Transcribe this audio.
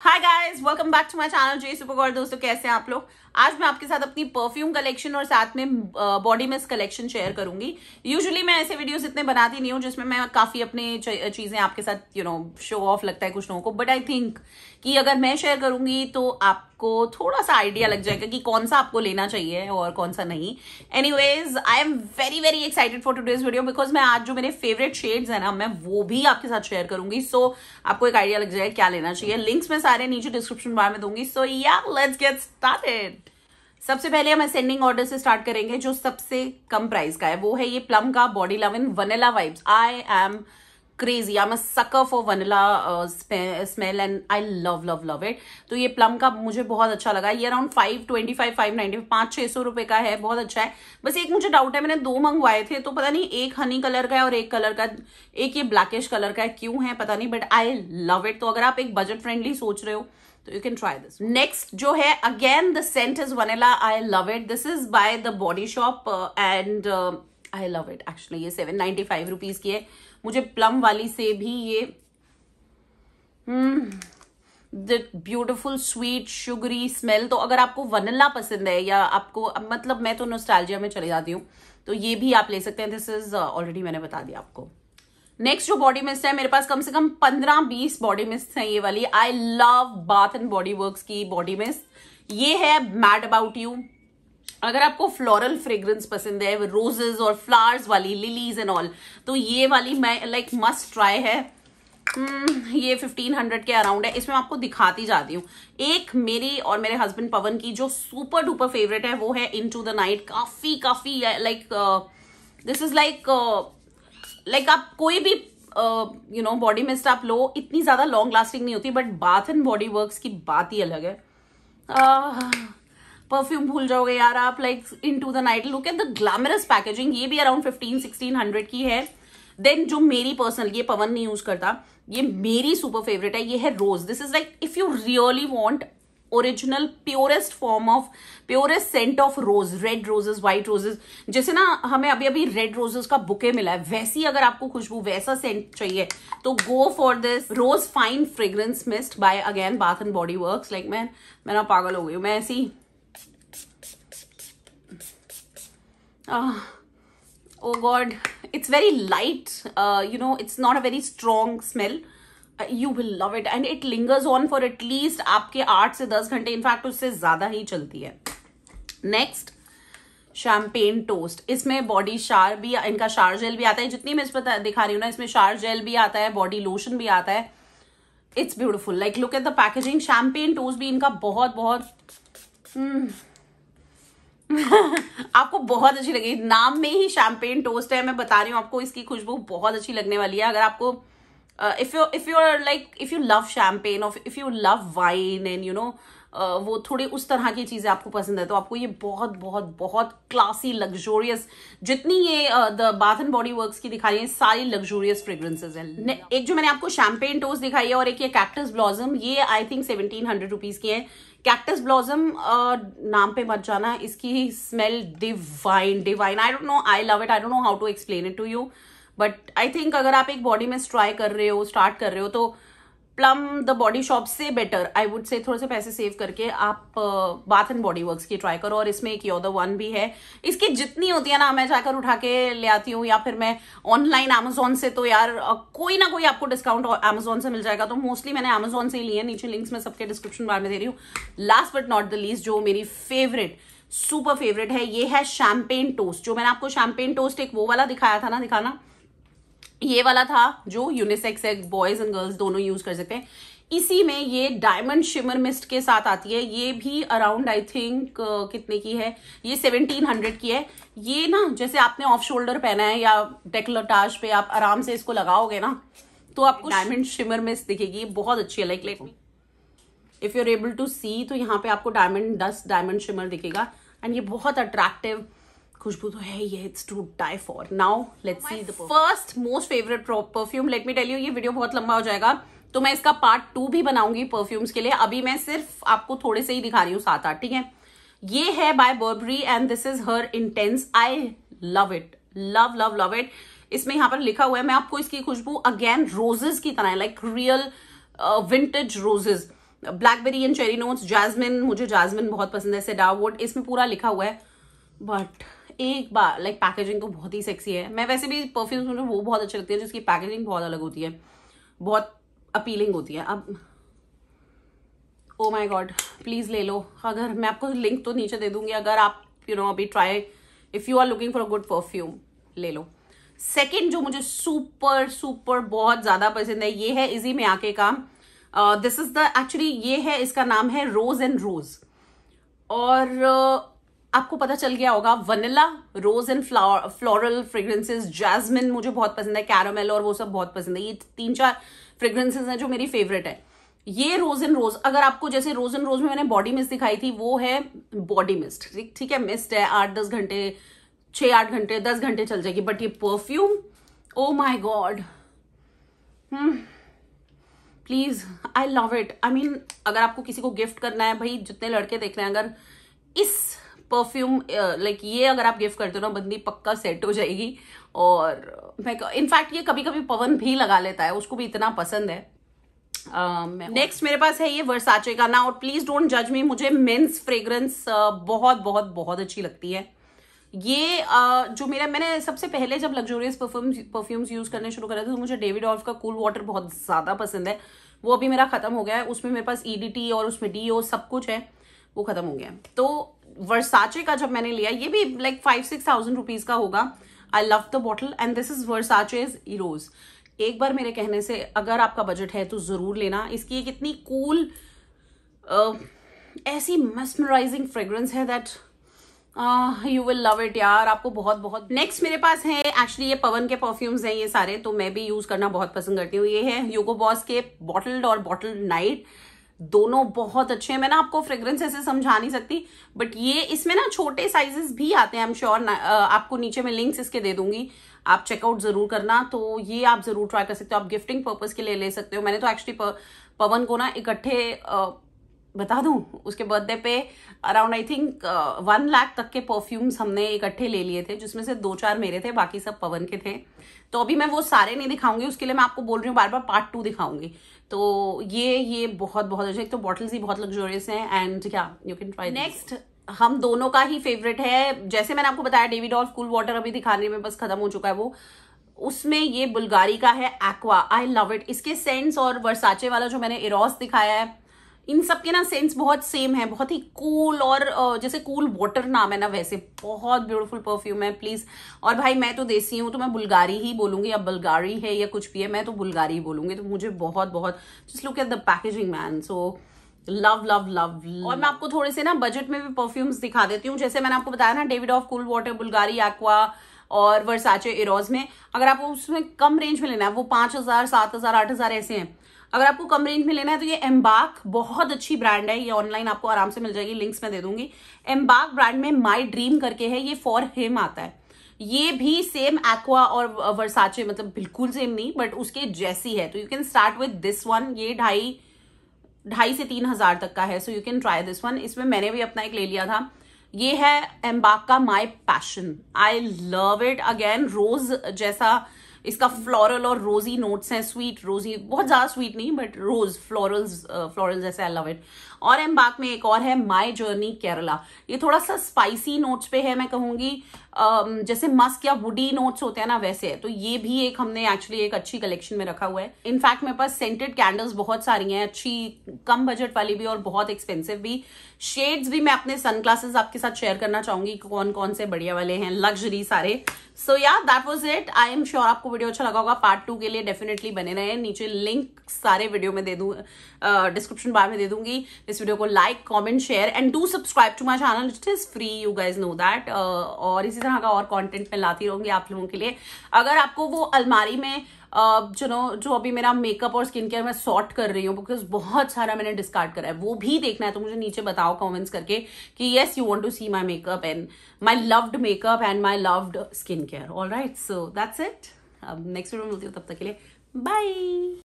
hi guys welcome back to my channel super सुपरगौर दोस्तों कैसे हैं आप लोग आज मैं आपके साथ अपनी परफ्यूम कलेक्शन और साथ में बॉडी मिस कलेक्शन शेयर करूंगी यूजुअली मैं ऐसे वीडियोस इतने बनाती नहीं हूँ जिसमें मैं काफी अपने चीजें आपके साथ यू नो शो ऑफ लगता है कुछ लोगों को बट आई थिंक कि अगर मैं शेयर करूंगी तो आप आपको थोड़ा सा आइडिया लग जाएगा कि कौन सा आपको लेना चाहिए और कौन सा नहीं anyways I am very very excited for today's video because मैं आज जो मेरे फेवरेट शेड्स है ना मैं वो भी आपके साथ शेयर करूंगी सो so, आपको एक आइडिया लग जाएगा क्या लेना चाहिए लिंक्स मैं सारे नीचे डिस्क्रिप्शन बार में दूंगी सो या लेट्स गेट स्टार्टेड सबसे पहले हम असेंडिंग ऑर्डर से स्टार्ट करेंगे जो सबसे कम प्राइस का है वो है ये प्लम का body love in vanilla vibes I am crazy I am sucker for vanilla smell and I love love love it तो ये प्लम का मुझे बहुत अच्छा लगा ये around five twenty five five ninety पांच छह सौ रुपए का है बहुत अच्छा है बस एक मुझे डाउट है मैंने दो मंगवाए थे तो पता नहीं एक हनी कलर का है और एक कलर का एक ये ब्लैकिश कलर का है क्यों है पता नहीं बट आई लव इट तो अगर आप एक बजट फ्रेंडली सोच रहे हो तो you can try this next जो है again the scent is vanilla I love it this is by the Body Shop and I love it actually ये सेवन नाइन्टी फाइव रुपीज की है मुझे प्लम वाली से भी ये the beautiful sweet sugary smell तो अगर आपको वनला पसंद है या आपको मतलब मैं तो नोस्टाइलजिया में चले जाती हूँ तो ये भी आप ले सकते हैं दिस इज ऑलरेडी मैंने बता दिया आपको नेक्स्ट जो बॉडी मिस्ट है मेरे पास कम से कम पंद्रह बीस बॉडी मिस्ट हैं ये वाली I love Bath and Body Works की बॉडी मिस्ट ये है मैड अबाउट यू अगर आपको फ्लोरल फ्रेग्रेंस पसंद है रोजेज और फ्लावर्स वाली लिलीज एंड ऑल तो ये वाली मैं लाइक मस्ट ट्राई है hmm, ये फिफ्टीन हंड्रेड के अराउंड है इसमें आपको दिखाती जाती हूँ एक मेरी और मेरे हस्बैंड पवन की जो सुपर डुपर फेवरेट है वो है इन टू द नाइट काफी काफी like this is like like आप कोई भी यू नो बॉडी मिस्ट आप लो इतनी ज्यादा लॉन्ग लास्टिंग नहीं होती but Bath and Body Work की बात ही अलग है uh, परफ्यूम भूल जाओगे यार आप like into the night look at the glamorous packaging ये भी अराउंड फिफ्टीन सिक्सटीन हंड्रेड की है देन जो मेरी पर्सनल ये पवन नहीं यूज करता ये मेरी सुपर फेवरेट है ये है rose this is like if you really want original purest form of purest scent of rose red roses white roses जैसे ना हमें अभी अभी रेड रोजेज का बुके मिला है वैसी अगर आपको खुशबू वैसा सेंट चाहिए तो go for this rose fine fragrance mist by again Bath and Body Work like मैं मैं ना पागल हो गई मैं ऐसी uh, oh god it's very light uh, you know it's not a very you will love it and it lingers on for at least आपके आठ से दस घंटे इनफैक्ट उससे ज्यादा ही चलती है नेक्स्ट शैम्पेन टोस्ट इसमें बॉडी शार भी इनका शार जेल भी आता है जितनी मैं इस पर दिखा रही हूँ ना इसमें शार जेल भी आता है बॉडी लोशन भी आता है it's beautiful like look at the packaging champagne toast भी इनका बहुत बहुत हम्म, आपको बहुत अच्छी लगेगी नाम में ही शैम्पेन टोस्ट है मैं बता रही हूँ आपको इसकी खुशबू बहुत अच्छी लगने वाली है अगर आपको if you if you are like if you love champagne if you love wine and you know वो थोड़े उस तरह की चीज़ें आपको पसंद है तो आपको ये बहुत बहुत बहुत क्लासी लग्जोरियस जितनी ये the Bath and Body Works की दिखाई है सारी लग्जोरियस फ्रेग्रेंसेज है एक जो मैंने आपको शैम्पेन टोस दिखाई है और एक ये कैक्टस ब्लॉजम ये I think seventeen hundred rupees की है कैक्टस ब्लॉजम नाम पे मत जाना इसकी smell divine divine I don't know I love it I don't know how to explain it to you but I think अगर आप एक बॉडी में स्ट्राई कर रहे हो स्टार्ट कर रहे हो तो प्लम द बॉडी शॉप से बेटर आई वुड से थोड़े से पैसे सेव करके आप बाथ एंड बॉडी वर्क्स की ट्राई करो और इसमें एक योदा वन भी है इसकी जितनी होती है ना मैं जाकर उठा के ले आती हूँ या फिर मैं ऑनलाइन अमेजोन से तो यार कोई ना कोई आपको डिस्काउंट अमेजोन से मिल जाएगा तो मोस्टली मैंने अमेजोन से ही लिए नीचे लिंक्स में सबके डिस्क्रिप्शन बार में दे रही हूँ last but not the least जो मेरी फेवरेट सुपर फेवरेट है ये है शैम्पेन टोस्ट जो मैंने आपको शैम्पेन टोस्ट एक वो वाला दिखाया था ना दिखाना ये वाला था जो यूनिसेक्स है बॉयज एंड गर्ल्स दोनों यूज कर सकते हैं इसी में ये डायमंड शिमर मिस्ट के साथ आती है ये भी अराउंड आई थिंक कितने की है ये सेवनटीन हंड्रेड की है ये ना जैसे आपने ऑफ शोल्डर पहना है या डेकलटाज पे आप आराम से इसको लगाओगे ना तो आपको डायमंड शिमर मिस्ट दिखेगी बहुत अच्छी है like let if you are able to see तो यहाँ पे आपको डायमंड डस्ट डायमंड शिमर दिखेगा एंड ये बहुत अट्रैक्टिव खुशबू तो है ये it's to die for now let's see the first most favourite perfume let me tell you ये वीडियो बहुत लंबा हो जाएगा तो मैं इसका पार्ट टू भी बनाऊंगी परफ्यूम्स के लिए अभी मैं सिर्फ आपको थोड़े से ही दिखा रही हूँ सात आठ ठीक है ये है by Burberry and this is Her Intense I love it love love love it इसमें यहां पर लिखा हुआ है मैं आपको इसकी खुशबू अगेन रोजेज की तरह like real vintage roses blackberry and cherry notes jasmine मुझे जैस्मिन बहुत पसंद है सेडावुड इसमें पूरा लिखा हुआ है बट एक बार लाइक पैकेजिंग तो बहुत ही सेक्सी है मैं वैसे भी परफ्यूम्स मुझे वो बहुत अच्छी लगती है जिसकी पैकेजिंग बहुत अलग होती है बहुत अपीलिंग होती है अब ओ माय गॉड प्लीज़ ले लो अगर मैं आपको लिंक तो नीचे दे दूंगी अगर आप यू you नो know, अभी try if you are looking for a good perfume ले लो सेकेंड जो मुझे सुपर सुपर बहुत ज़्यादा पसंद है ये है इजी में आके काम दिस इज द एक्चुअली ये है इसका नाम है रोज एंड रोज और uh, आपको पता चल गया होगा vanilla rose and flower floral fragrances jasmine मुझे बहुत पसंद है कैरामेल और वो सब बहुत पसंद है ये तीन चार फ्रेग्रेंसेज हैं जो मेरी फेवरेट है ये रोज एंड रोज अगर आपको जैसे रोज एंड रोज में मैंने बॉडी मिस्ट दिखाई थी वो है बॉडी मिस्ट ठीक ठीक है मिस्ट है आठ दस घंटे छः आठ घंटे दस घंटे चल जाएगी बट ये perfume oh my god please I love it I mean अगर आपको किसी को गिफ्ट करना है भाई जितने लड़के देख रहे हैं अगर इस परफ्यूम लाइक uh, ये अगर आप गिफ्ट करते हो ना बंदी पक्का सेट हो जाएगी और मैं इनफैक्ट ये कभी कभी पवन भी लगा लेता है उसको भी इतना पसंद है नेक्स्ट um, uh, मेरे पास है ये वर्साचे का ना और प्लीज डोंट जज मी मुझे मेंस फ्रेग्रेंस uh, बहुत बहुत बहुत अच्छी लगती है ये uh, जो मेरा मैंने सबसे पहले जब लग्जोरियस परफ्यूम्स परफ्यूम्स यूज करने शुरू करा था तो मुझे डेविड ऑल्फ का कूल वाटर बहुत ज्यादा पसंद है वो अभी मेरा खत्म हो गया है उसमें मेरे पास ईडीटी e और उसमें डी सब कुछ है वो खत्म हो गया तो वर्साचे का जब मैंने लिया ये भी like five six thousand rupees का होगा I love the bottle and this is Versace is Eros एक बार मेरे कहने से अगर आपका बजट है तो जरूर लेना इसकी एक इतनी कूल cool, uh, ऐसी मेस्मराइजिंग फ्रेग्रेंस है that you will love it यार आपको बहुत बहुत नेक्स्ट मेरे पास है एक्चुअली ये पवन के परफ्यूम्स हैं ये सारे तो मैं भी यूज करना बहुत पसंद करती हूँ ये है योगो बॉस के बॉटल्ड और बॉटल नाइट दोनों बहुत अच्छे हैं मैं ना आपको फ्रेग्रेंस ऐसे समझा नहीं सकती बट ये इसमें ना छोटे साइजेस भी आते हैं आई एम श्योर आपको नीचे मैं लिंक्स इसके दे दूंगी आप चेकआउट जरूर करना तो ये आप जरूर ट्राई कर सकते हो आप गिफ्टिंग पर्पज के लिए ले सकते हो मैंने तो एक्चुअली पवन को ना इकट्ठे बता दूं उसके बर्थडे पे around I think one lakh तक के परफ्यूम्स हमने इकट्ठे ले लिए थे जिसमें से दो चार मेरे थे बाकी सब पवन के थे तो अभी मैं वो सारे नहीं दिखाऊंगी उसके लिए मैं आपको बोल रही हूँ बार बार पार्ट टू दिखाऊंगी तो ये ये बहुत बहुत अच्छे एक तो बॉटल्स ही बहुत लग्जोरियस हैं एंड क्या यू कैन ट्राई नेक्स्ट हम दोनों का ही फेवरेट है जैसे मैंने आपको बताया डेविड ऑल कूल वाटर अभी दिखाने में बस खत्म हो चुका है वो उसमें ये बुल्गारी का है एक्वा आई लव इट इसके सेंट्स और वर्साचे वाला जो मैंने इरोस दिखाया है इन सब के ना सेंस बहुत सेम है बहुत ही कूल और जैसे कूल वॉटर वाटर नाम है ना वैसे बहुत ब्यूटीफुल परफ्यूम है प्लीज और भाई मैं तो देसी हूँ तो मैं बुल्गारी ही बोलूंगी या बुल्गारी है या कुछ भी है मैं तो बुल्गारी ही बोलूंगी तो मुझे बहुत बहुत just look at the packaging man so love love love और मैं आपको थोड़े से ना बजट में भी परफ्यूम्स दिखा देती हूँ जैसे मैंने आपको बताया ना Davidoff Cool Water Bulgari Aqua और वर्साचे इरोज में अगर आपको उसमें कम रेंज में लेना है वो पांच हज़ार सात हज़ार आठ हज़ार ऐसे हैं अगर आपको कम रेंज में लेना है तो ये एम्बाक बहुत अच्छी ब्रांड है ये ऑनलाइन आपको आराम से मिल जाएगी लिंक्स मैं दे दूंगी एम्बाक ब्रांड में माई ड्रीम करके है ये फॉर हिम आता है ये भी सेम एक्वा और वर्साचे मतलब बिल्कुल सेम नहीं बट उसके जैसी है तो you can start with this one ये ढाई ढाई से तीन हजार तक का है so you can try this one इसमें मैंने भी अपना एक ले लिया था ये है एम्बाका my passion I love it again rose जैसा इसका फ्लोरल और रोजी नोट्स हैं स्वीट रोजी बहुत ज़्यादा स्वीट नहीं बट रोज फ्लोरल्स फ्लोरल जैसे आई लव इट और बाग में एक और है माई जर्नी केरला ये थोड़ा सा स्पाइसी नोट्स पे है मैं कहूंगी um, जैसे मस्क या वुडी नोट्स होते हैं ना वैसे है तो ये भी एक हमने एक्चुअली एक अच्छी कलेक्शन में रखा हुआ है इनफैक्ट मेरे पास सेंटेड कैंडल्स बहुत सारी हैं अच्छी कम बजट वाली भी और बहुत एक्सपेंसिव भी शेड्स भी मैं अपने सन आपके साथ शेयर करना चाहूंगी कौन कौन से बढ़िया वाले हैं लग्जरी सारे सो या that was it I am sure आपको आपको वीडियो अच्छा लगा होगा पार्ट टू के लिए डेफिनेटली बने रहे नीचे लिंक सारे वीडियो में दे दू डिस्क्रिप्शन बार में दे दूंगी इस वीडियो को like comment share and do subscribe to my channel it is free you guys know that और इसी तरह का और कॉन्टेंट मैं लाती रहूंगी आप लोगों के लिए अगर आपको वो अलमारी में जो नो जो अभी मेरा मेकअप और स्किन केयर मैं सॉर्ट कर रही हूँ बिकॉज बहुत सारा मैंने डिस्कार्ड करा है वो भी देखना है तो मुझे नीचे बताओ कमेंट्स करके कि yes you want to see my makeup and my loved makeup and my loved skin care all right so that's it अब नेक्स्ट वीडियो मिलती हूँ तब तक के लिए बाय